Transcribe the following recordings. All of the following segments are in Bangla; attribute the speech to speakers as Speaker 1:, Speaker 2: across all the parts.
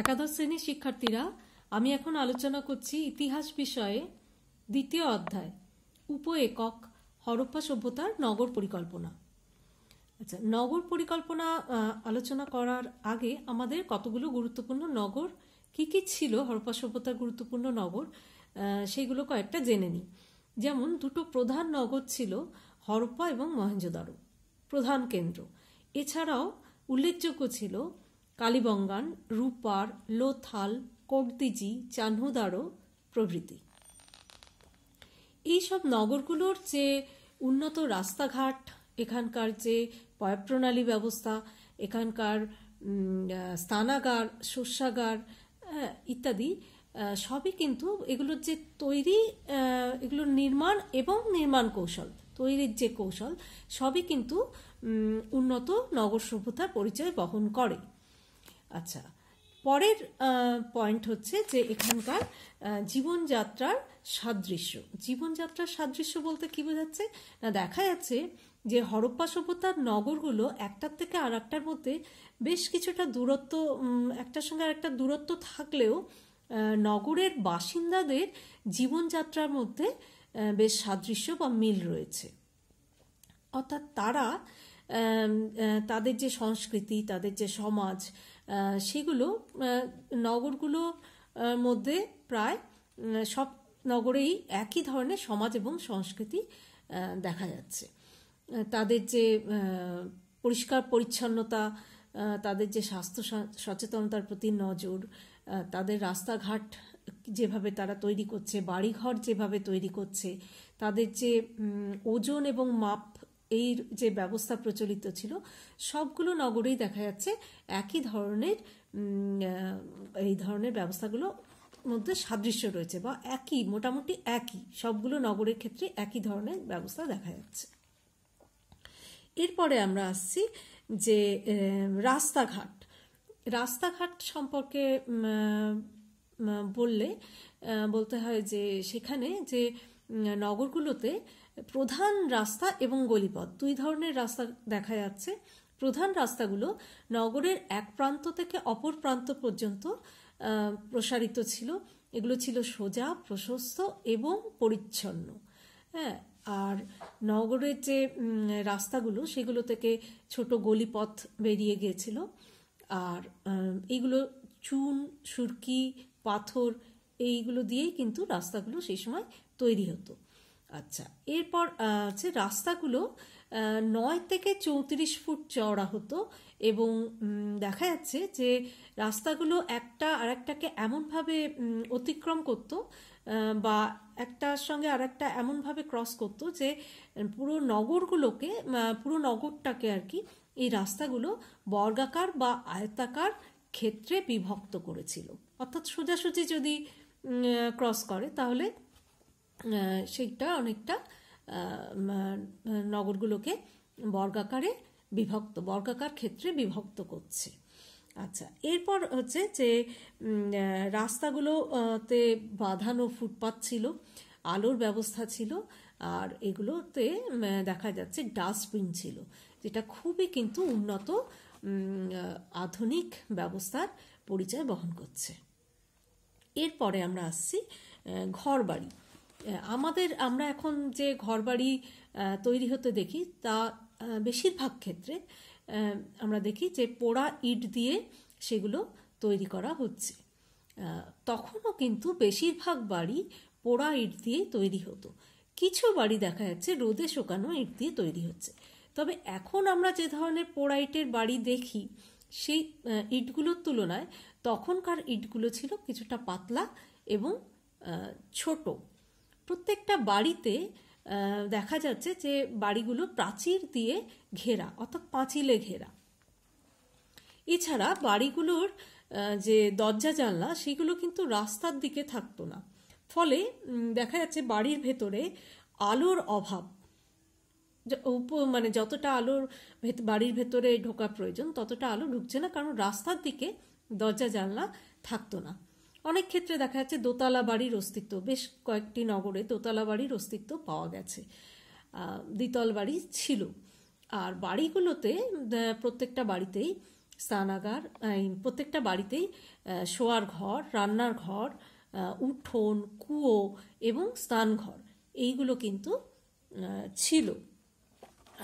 Speaker 1: একাদশ শ্রেণীর শিক্ষার্থীরা আমি এখন আলোচনা করছি ইতিহাস বিষয়ে দ্বিতীয় অধ্যায় উপ একক হরপ্পা সভ্যতার নগর পরিকল্পনা আচ্ছা নগর পরিকল্পনা আলোচনা করার আগে আমাদের কতগুলো গুরুত্বপূর্ণ নগর কি কি ছিল হরপ্পা সভ্যতার গুরুত্বপূর্ণ নগর সেইগুলো কয়েকটা জেনে নিই যেমন দুটো প্রধান নগর ছিল হরপ্পা এবং মহেঞ্জোদারো প্রধান কেন্দ্র এছাড়াও উল্লেখযোগ্য ছিল কালীবঙ্গান রূপার লোথাল কোটদিজি চান্হদারো প্রভৃতি এইসব নগরগুলোর যে উন্নত রাস্তাঘাট এখানকার যে পয়প্রণালী ব্যবস্থা এখানকার স্থানাগার শস্যাগার হ্যাঁ, ইত্যাদি সবই কিন্তু এগুলোর যে তৈরি এগুলোর নির্মাণ এবং নির্মাণ কৌশল তৈরির যে কৌশল সবই কিন্তু উন্নত নগর সভ্যতার পরিচয় বহন করে আচ্ছা পরের পয়েন্ট হচ্ছে যে এখানকার জীবনযাত্রার সাদৃশ্য জীবনযাত্রার সাদৃশ্য বলতে কি বোঝাচ্ছে না দেখা যাচ্ছে যে হরপ্পা সভ্যতার নগরগুলো একটার থেকে আর একটার মধ্যে বেশ কিছুটা দূরত্ব একটার সঙ্গে আরেকটা দূরত্ব থাকলেও নগরের বাসিন্দাদের জীবনযাত্রার মধ্যে বেশ সাদৃশ্য বা মিল রয়েছে অর্থাৎ তারা তাদের যে সংস্কৃতি তাদের যে সমাজ সেগুলো নগরগুলো মধ্যে প্রায় সব নগরেই একই ধরনের সমাজ এবং সংস্কৃতি দেখা যাচ্ছে তাদের যে পরিষ্কার পরিচ্ছন্নতা তাদের যে স্বাস্থ্য সচেতনতার প্রতি নজর তাদের রাস্তাঘাট যেভাবে তারা তৈরি করছে বাড়িঘর যেভাবে তৈরি করছে তাদের যে ওজন এবং মাপ এই যে ব্যবস্থা প্রচলিত ছিল সবগুলো নগরেই দেখা যাচ্ছে একই ধরনের এই ধরনের ব্যবস্থাগুলো মধ্যে সাদৃশ্য রয়েছে বা একই মোটামুটি একই সবগুলো নগরের ক্ষেত্রে একই ধরনের ব্যবস্থা দেখা যাচ্ছে এরপরে আমরা আসছি যে রাস্তাঘাট রাস্তাঘাট সম্পর্কে বললে বলতে হয় যে সেখানে যে নগরগুলোতে প্রধান রাস্তা এবং গলিপথ দুই ধরনের রাস্তা দেখা যাচ্ছে প্রধান রাস্তাগুলো নগরের এক প্রান্ত থেকে অপর প্রান্ত পর্যন্ত প্রসারিত ছিল এগুলো ছিল সোজা প্রশস্ত এবং পরিচ্ছন্ন হ্যাঁ আর নগরের যে রাস্তাগুলো সেগুলো থেকে ছোট গলিপথ বেরিয়ে গিয়েছিল আর এইগুলো চুন সুরকি পাথর এইগুলো দিয়েই কিন্তু রাস্তাগুলো সেই সময় তৈরি হতো আচ্ছা এরপর আছে রাস্তাগুলো নয় থেকে চৌত্রিশ ফুট চওড়া হতো এবং দেখা যাচ্ছে যে রাস্তাগুলো একটা আর একটাকে এমনভাবে অতিক্রম করত বা একটার সঙ্গে আর একটা এমনভাবে ক্রস করত যে পুরো নগরগুলোকে পুরো নগরটাকে আর কি এই রাস্তাগুলো বর্গাকার বা আয়তাকার ক্ষেত্রে বিভক্ত করেছিল অর্থাৎ সোজাসুজি যদি ক্রস করে তাহলে সেইটা অনেকটা নগরগুলোকে বর্গাকারে বিভক্ত বর্গাকার ক্ষেত্রে বিভক্ত করছে আচ্ছা এরপর হচ্ছে যে রাস্তাগুলোতে বাঁধানো ফুটপাত ছিল আলোর ব্যবস্থা ছিল আর এগুলোতে দেখা যাচ্ছে ডাস্টবিন ছিল যেটা খুবই কিন্তু উন্নত আধুনিক ব্যবস্থার পরিচয় বহন করছে এরপরে আমরা আসছি ঘর বাড়ি আমাদের আমরা এখন যে ঘরবাড়ি তৈরি হতে দেখি তা বেশিরভাগ ক্ষেত্রে আমরা দেখি যে পোড়া ইট দিয়ে সেগুলো তৈরি করা হচ্ছে তখনও কিন্তু বেশিরভাগ বাড়ি পোড়া ইট দিয়ে তৈরি হতো কিছু বাড়ি দেখা যাচ্ছে রোদে শোকানো ইট দিয়ে তৈরি হচ্ছে তবে এখন আমরা যে ধরনের পোড়া ইটের বাড়ি দেখি সেই ইটগুলোর তুলনায় তখনকার ইটগুলো ছিল কিছুটা পাতলা এবং ছোট প্রত্যেকটা বাড়িতে দেখা যাচ্ছে যে বাড়িগুলো প্রাচীর দিয়ে ঘেরা অর্থাৎ পাঁচিলে ঘেরা এছাড়া বাড়িগুলোর যে দরজা জানলা সেগুলো কিন্তু রাস্তার দিকে থাকতো না ফলে দেখা যাচ্ছে বাড়ির ভেতরে আলোর অভাব মানে যতটা আলোর বাড়ির ভেতরে ঢোকা প্রয়োজন ততটা আলো ঢুকছে না কারণ রাস্তার দিকে দরজা জানলা থাকতো না অনেক ক্ষেত্রে দেখা যাচ্ছে দোতলা বাড়ির অস্তিত্ব বেশ কয়েকটি নগরে দোতলা বাড়ির অস্তিত্ব পাওয়া গেছে দ্বিতল বাড়ি ছিল আর বাড়িগুলোতে প্রত্যেকটা বাড়িতেই স্নানাগার প্রত্যেকটা বাড়িতেই শোয়ার ঘর রান্নার ঘর উঠোন কুয়ো এবং স্নানঘর এইগুলো কিন্তু ছিল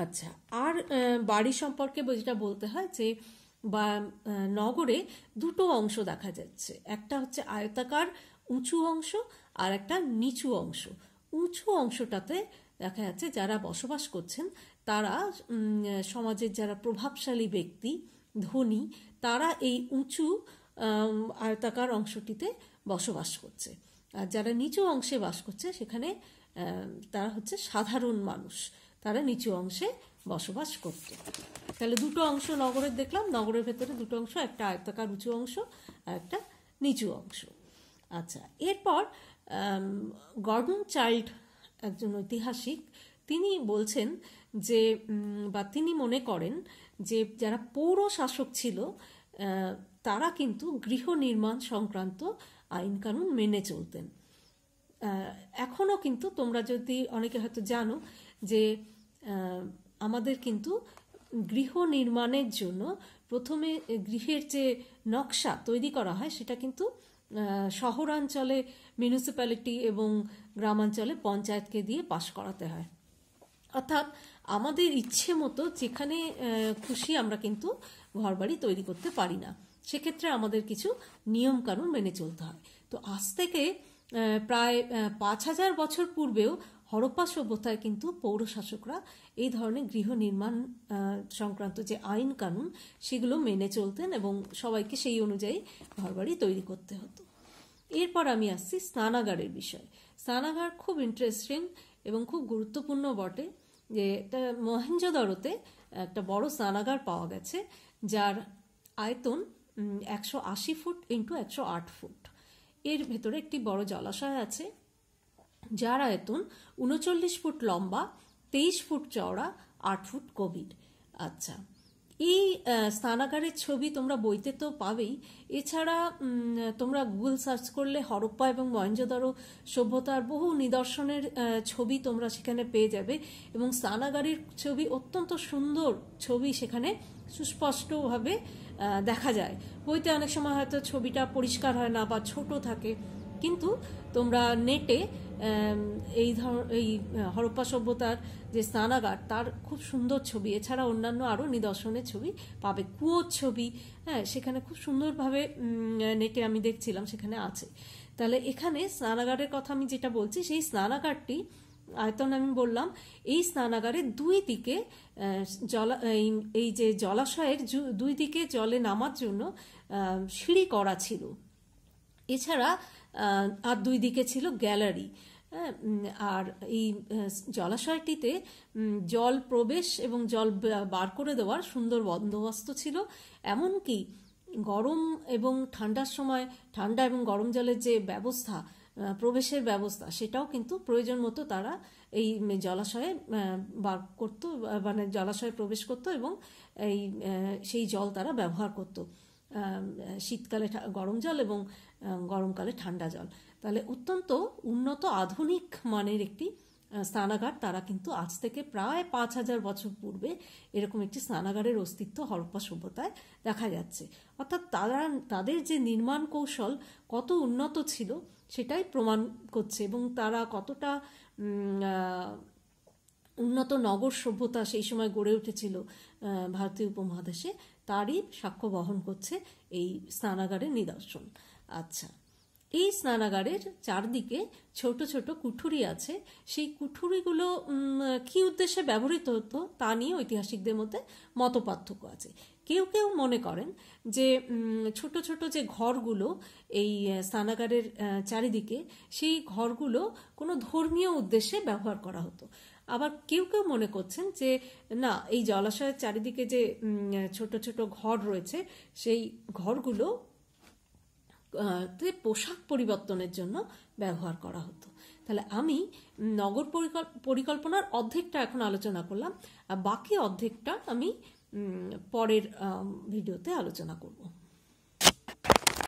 Speaker 1: আচ্ছা আর বাড়ি সম্পর্কে যেটা বলতে হয় যে বা নগরে দুটো অংশ দেখা যাচ্ছে একটা হচ্ছে আয়তাকার উঁচু অংশ আর একটা নিচু অংশ উঁচু অংশটাতে দেখা যাচ্ছে যারা বসবাস করছেন তারা সমাজের যারা প্রভাবশালী ব্যক্তি ধনী তারা এই উঁচু আয়তাকার অংশটিতে বসবাস করছে আর যারা নিচু অংশে বাস করছে সেখানে তারা হচ্ছে সাধারণ মানুষ তারা নিচু অংশে বসবাস করত তাহলে দুটো অংশ নগরের দেখলাম নগরের ভেতরে দুটো অংশ একটা আয়তাকার উঁচু অংশ আর একটা নিচু অংশ আচ্ছা এরপর গর্ডন চাইল্ড একজন ঐতিহাসিক তিনি বলছেন যে বা তিনি মনে করেন যে যারা পৌর শাসক ছিল তারা কিন্তু গৃহ নির্মাণ সংক্রান্ত আইন কানুন মেনে চলতেন এখনও কিন্তু তোমরা যদি অনেকে হয়তো জানো যে আমাদের কিন্তু গৃহ নির্মাণের জন্য প্রথমে গৃহের যে নকশা তৈরি করা হয় সেটা কিন্তু শহরাঞ্চলে মিউনিসিপ্যালিটি এবং গ্রামাঞ্চলে পঞ্চায়েতকে দিয়ে পাশ করাতে হয় অর্থাৎ আমাদের ইচ্ছে মতো যেখানে খুশি আমরা কিন্তু ঘরবাড়ি তৈরি করতে পারি না সেক্ষেত্রে আমাদের কিছু নিয়মকানুন মেনে চলতে হয় তো আজ থেকে প্রায় পাঁচ হাজার বছর পূর্বেও হরপ্পা সভ্যতায় কিন্তু পৌরশাসকরা এই ধরনের গৃহ নির্মাণ সংক্রান্ত যে আইন কানুন সেগুলো মেনে চলতেন এবং সবাইকে সেই অনুযায়ী ঘরবাড়ি তৈরি করতে হতো এরপর আমি আসছি স্নানাগারের বিষয় স্নানাগার খুব ইন্টারেস্টিং এবং খুব গুরুত্বপূর্ণ বটে যে এটা মহেঞ্জোদারোতে একটা বড় স্নানাগার পাওয়া গেছে যার আয়তন একশো আশি ফুট ইন্টু একশো আট ফুট এর ভেতরে একটি বড় জলাশয় আছে যার আয়তন উনচল্লিশ ফুট লম্বা তেইশ ফুট চওড়া আট ফুট কবির আচ্ছা এই স্নানাগারের ছবি তোমরা বইতে তো পাবেই এছাড়া তোমরা গুগল সার্চ করলে হরপ্পা এবং মহেঞ্জোদারো সভ্যতার বহু নিদর্শনের ছবি তোমরা সেখানে পেয়ে যাবে এবং স্নানাগারের ছবি অত্যন্ত সুন্দর ছবি সেখানে সুস্পষ্টভাবে দেখা যায় বইতে অনেক সময় হয়তো ছবিটা পরিষ্কার হয় না বা ছোট থাকে কিন্তু তোমরা নেটে এই ধর এই হরপ্পা সভ্যতার যে স্নানাগার তার খুব সুন্দর ছবি এছাড়া অন্যান্য আরও নিদর্শনের ছবি পাবে কুয়োর ছবি হ্যাঁ সেখানে খুব সুন্দরভাবে নেটে আমি দেখছিলাম সেখানে আছে তাহলে এখানে স্নানাগারের কথা আমি যেটা বলছি সেই স্নানাগারটি আয়তন আমি বললাম এই স্নানাগারের দুই দিকে জলা এই যে জলাশয়ের দুই দিকে জলে নামার জন্য সিঁড়ি করা ছিল এছাড়া আর দুই দিকে ছিল গ্যালারি আর এই জলাশয়টিতে জল প্রবেশ এবং জল বার করে দেওয়ার সুন্দর বন্দোবস্ত ছিল এমনকি গরম এবং ঠান্ডার সময় ঠান্ডা এবং গরম জলের যে ব্যবস্থা প্রবেশের ব্যবস্থা সেটাও কিন্তু প্রয়োজন মতো তারা এই জলাশয়ে বার করতো মানে জলাশয়ে প্রবেশ করতো এবং এই সেই জল তারা ব্যবহার করতো শীতকালে গরম জল এবং গরমকালে ঠান্ডা জল তাহলে অত্যন্ত উন্নত আধুনিক মানের একটি স্নানাগার তারা কিন্তু আজ থেকে প্রায় পাঁচ হাজার বছর পূর্বে এরকম একটি স্নানাগারের অস্তিত্ব হরপ্পা সভ্যতায় দেখা যাচ্ছে অর্থাৎ তারা তাদের যে নির্মাণ কৌশল কত উন্নত ছিল সেটাই প্রমাণ করছে এবং তারা কতটা উন্নত নগর সভ্যতা সেই সময় গড়ে উঠেছিল ভারতীয় উপমহাদেশে তারই সাক্ষ্য বহন করছে এই স্নানাগারের নিদর্শন আচ্ছা এই স্নানাগারের চারদিকে ছোট ছোট কুঠুরি আছে সেই কুঠুরিগুলো কি উদ্দেশ্যে ব্যবহৃত হতো তা নিয়ে ঐতিহাসিকদের মধ্যে মত পার্থক্য আছে কেউ কেউ মনে করেন যে ছোট ছোট যে ঘরগুলো এই স্নানাগারের চারিদিকে সেই ঘরগুলো কোনো ধর্মীয় উদ্দেশ্যে ব্যবহার করা হতো আবার কেউ কেউ মনে করছেন যে না এই জলাশয়ের চারিদিকে যে ছোট ছোট ঘর রয়েছে সেই ঘরগুলো পোশাক পরিবর্তনের জন্য ব্যবহার করা হতো তাহলে আমি নগর পরিকল্পনার অর্ধেকটা এখন আলোচনা করলাম আর বাকি অর্ধেকটা আমি পরের ভিডিওতে আলোচনা করবো